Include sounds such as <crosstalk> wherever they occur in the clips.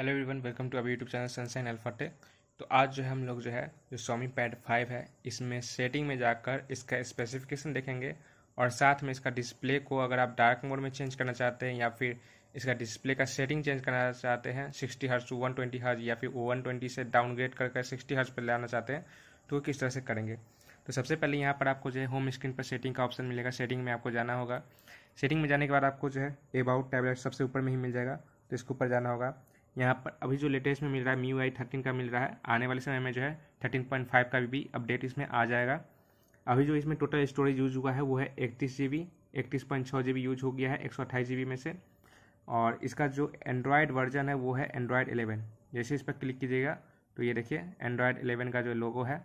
hello everyone welcome to अब YouTube channel Sunshine Alpha Tech तो आज जो है हम लोग जो है जो सोमी पैड फाइव है इसमें सेटिंग में जाकर इसका स्पेसिफिकेशन देखेंगे और साथ में इसका डिस्प्ले को अगर आप डार्क मोड में चेंज करना चाहते हैं या फिर इसका डिस्प्ले का सेटिंग चेंज करना चाहते हैं सिक्सटी हर्ज टू वन ट्वेंटी हर्ज या फिर वन ट्वेंटी से डाउनग्रेड करके सिक्सटी हर्ज पर लाना चाहते हैं तो वो किस तरह से करेंगे तो सबसे पहले यहाँ पर आपको जो है होम स्क्रीन पर सेटिंग का ऑप्शन मिलेगा सेटिंग में आपको जाना होगा सेटिंग में जाने के बाद आपको जो है अबाउट टैबलेट सबसे ऊपर में ही मिल जाएगा तो इसके ऊपर जाना होगा यहाँ पर अभी जो लेटेस्ट में मिल रहा है मी आई थर्टीन का मिल रहा है आने वाले समय में जो है थर्टीन पॉइंट फाइव का भी अपडेट इसमें आ जाएगा अभी जो इसमें टोटल स्टोरेज यूज हुआ है वो है इकतीस जी बी इकतीस पॉइंट छः जी बी यूज हो गया है एक सौ अट्ठाईस जी बी में से और इसका जो एंड्रॉयड वर्जन है वो है एंड्रॉयड एलेवन जैसे इस पर क्लिक कीजिएगा तो ये देखिए एंड्रॉयड एलेवन का जो लोगो है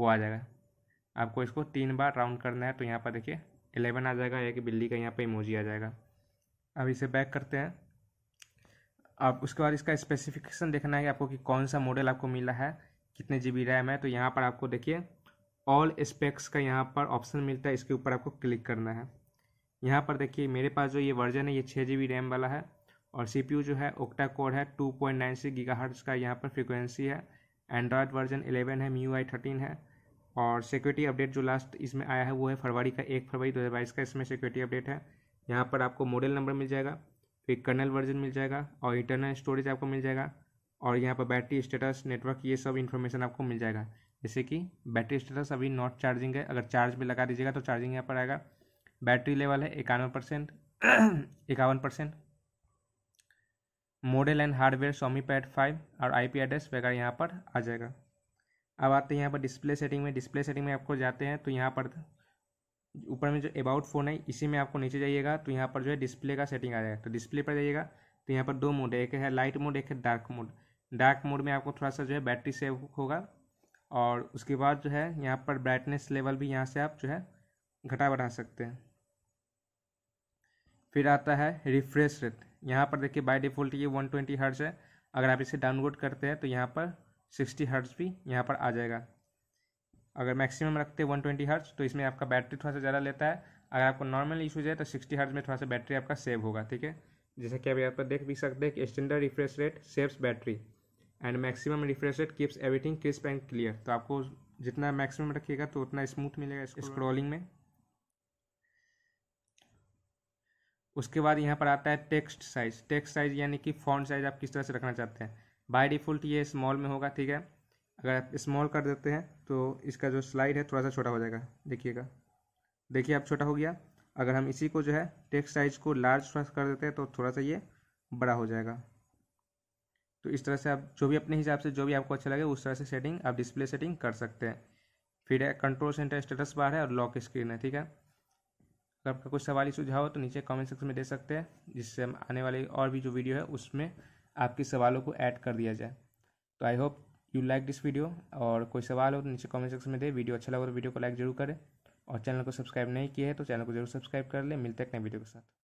वो आ जाएगा आपको इसको तीन बार राउंड करना है तो यहाँ पर देखिए एलेवन आ जाएगा या कि बिल्ली का यहाँ पर इमोजी आ जाएगा अब इसे बैक करते हैं अब उसके बाद इसका स्पेसिफिकेशन देखना है कि आपको कि कौन सा मॉडल आपको मिला है कितने जी रैम है तो यहाँ पर आपको देखिए ऑल स्पेक्स का यहाँ पर ऑप्शन मिलता है इसके ऊपर आपको क्लिक करना है यहाँ पर देखिए मेरे पास जो ये वर्जन है ये छः जी रैम वाला है और सी जो है ओक्टा कोड है two point nine six giga का यहाँ पर फ्रिक्वेंसी है एंड्रॉयड वर्जन एलेवन है म्यू आई थर्टीन है और सिक्योरिटी अपडेट जो लास्ट इसमें आया है वो है फरवरी का एक फरवरी दो हज़ार बाईस का इसमें सिक्योरिटी अपडेट है यहाँ पर आपको मॉडल नंबर मिल जाएगा फिर तो कर्नल वर्जन मिल जाएगा और इंटरनल स्टोरेज आपको मिल जाएगा और यहाँ पर बैटरी स्टेटस नेटवर्क ये सब इन्फॉर्मेशन आपको मिल जाएगा जैसे कि बैटरी स्टेटस अभी नॉट चार्जिंग है अगर चार्ज में लगा दीजिएगा तो चार्जिंग यहाँ पर आएगा बैटरी लेवल है <clears throat> इक्यावन परसेंट इक्यावन percent model and hardware Xiaomi pad five और आईपी एड्रेस वगैरह यहाँ पर आ जाएगा अब आते हैं यहाँ पर डिस्प्ले सेटिंग में डिस्प्ले सेटिंग में आपको जाते हैं तो यहाँ पर ऊपर में जो अबाउट फ़ोन है इसी में आपको नीचे जाइएगा तो यहाँ पर जो है डिस्प्ले का सेटिंग आ जाएगा तो डिस्प्ले पर जाइएगा तो यहाँ पर दो मोड है एक है लाइट मोड एक है डार्क मोड डार्क मोड में आपको थोड़ा सा जो है बैटरी सेव होगा और उसके बाद जो है यहाँ पर ब्राइटनेस लेवल भी यहाँ से आप जो है घटा बढ़ा सकते हैं फिर आता है रिफ्रेश रेट यहाँ पर देखिए बाय डिफ़ॉल्ट ये वन ट्वेंटी हर्ट्ज़ है अगर आप इसे डाउनलोड करते हैं तो यहाँ पर सिक्सटी हर्ट्ज़ भी यहाँ पर आ जाएगा अगर मैक्सिमम रखते हैं वन ट्वेंटी हर्ट्स तो इसमें आपका बैटरी थोड़ा सा ज़्यादा लेता है अगर आपको नॉर्मल यूज है तो सिक्सटी हर्ट्स में थोड़ा सा बैटरी आपका सेव होगा ठीक है जैसे कि अभी आप देख भी सकते हैं कि standard refresh rate saves battery and maximum refresh rate keeps everything crisp and clear तो आपको जितना मैक्सिमम रखिएगा तो उतना स्मूथ मिलेगा स्क्रॉलिंग में उसके बाद यहाँ पर आता है टेक्स्ट साइज टेक्स्ट साइज यानी कि फॉन्ट साइज आप किस तरह से रखना चाहते हैं बाय डिफ़ॉल्ट ये स्मॉल में होगा ठीक है अगर आप स्मॉल कर देते हैं तो इसका जो स्लाइड है थोड़ा सा छोटा हो जाएगा देखिएगा देखिए आप छोटा हो गया अगर हम इसी को जो है टेक्स साइज को लार्ज थोड़ा कर देते हैं तो थोड़ा सा ये बड़ा हो जाएगा तो इस तरह से आप जो भी अपने हिसाब से जो भी आपको अच्छा लगे उस तरह से सेटिंग आप डिस्प्ले सेटिंग कर सकते हैं फिर है कंट्रोल सेंटर स्टेटस बार है और लॉक स्क्रीन है ठीक है अगर आपका कोई सवाल सुझाव हो तो नीचे कमेंट सेक्शन में दे सकते हैं जिससे हम आने वाली और भी जो वीडियो है उसमें आपके सवालों को ऐड कर दिया जाए तो I hope you like this video और कोई सवाल हो तो नीचे कमेंट सेक्शन में दे वीडियो अच्छा लगा तो वीडियो को लाइक जरूर करें और चैनल को सब्सक्राइब नहीं किया है तो चैनल को जरूर सब्सक्राइब कर ले मिलते हैं नए वीडियो के साथ